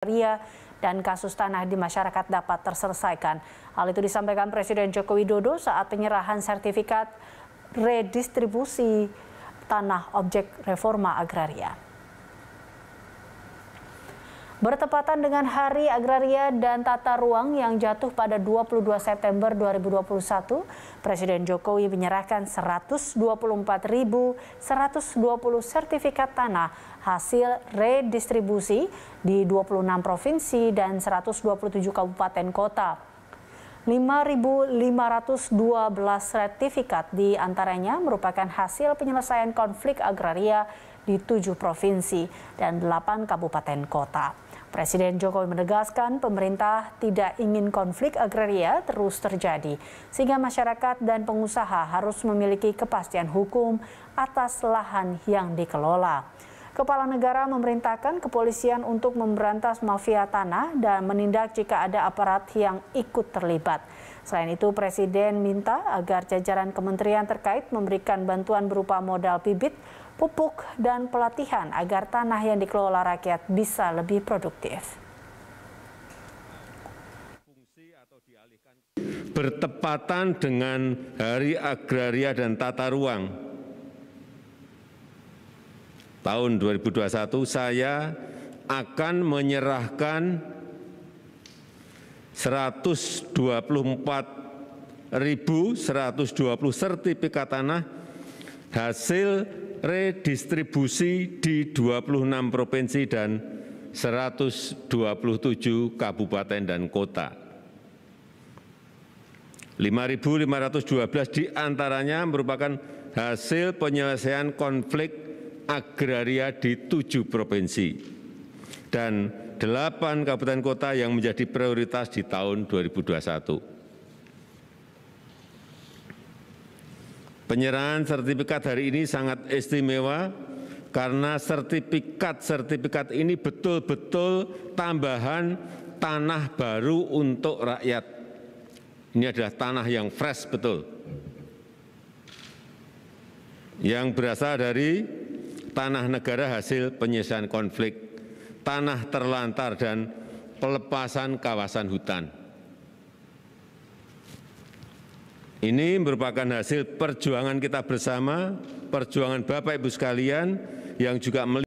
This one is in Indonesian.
Ria dan kasus tanah di masyarakat dapat terselesaikan. Hal itu disampaikan Presiden Joko Widodo saat penyerahan sertifikat redistribusi tanah objek reforma agraria. Bertepatan dengan Hari Agraria dan Tata Ruang yang jatuh pada 22 September 2021, Presiden Jokowi menyerahkan 124.120 sertifikat tanah hasil redistribusi di 26 provinsi dan 127 kabupaten kota. 5.512 sertifikat di antaranya merupakan hasil penyelesaian konflik agraria di tujuh provinsi dan delapan kabupaten kota. Presiden Jokowi menegaskan pemerintah tidak ingin konflik agraria terus terjadi, sehingga masyarakat dan pengusaha harus memiliki kepastian hukum atas lahan yang dikelola. Kepala negara memerintahkan kepolisian untuk memberantas mafia tanah dan menindak jika ada aparat yang ikut terlibat. Selain itu, Presiden minta agar jajaran kementerian terkait memberikan bantuan berupa modal bibit, pupuk, dan pelatihan agar tanah yang dikelola rakyat bisa lebih produktif. Bertepatan dengan Hari Agraria dan Tata Ruang tahun 2021 saya akan menyerahkan 124.120 sertifikat tanah hasil redistribusi di 26 provinsi dan 127 kabupaten dan kota. 5.512 diantaranya merupakan hasil penyelesaian konflik agraria di tujuh provinsi dan delapan kabupaten kota yang menjadi prioritas di tahun 2021. Penyerahan sertifikat hari ini sangat istimewa karena sertifikat-sertifikat ini betul-betul tambahan tanah baru untuk rakyat. Ini adalah tanah yang fresh betul. Yang berasal dari tanah negara hasil penyelesaian konflik, tanah terlantar dan pelepasan kawasan hutan. Ini merupakan hasil perjuangan kita bersama, perjuangan Bapak Ibu sekalian yang juga melihat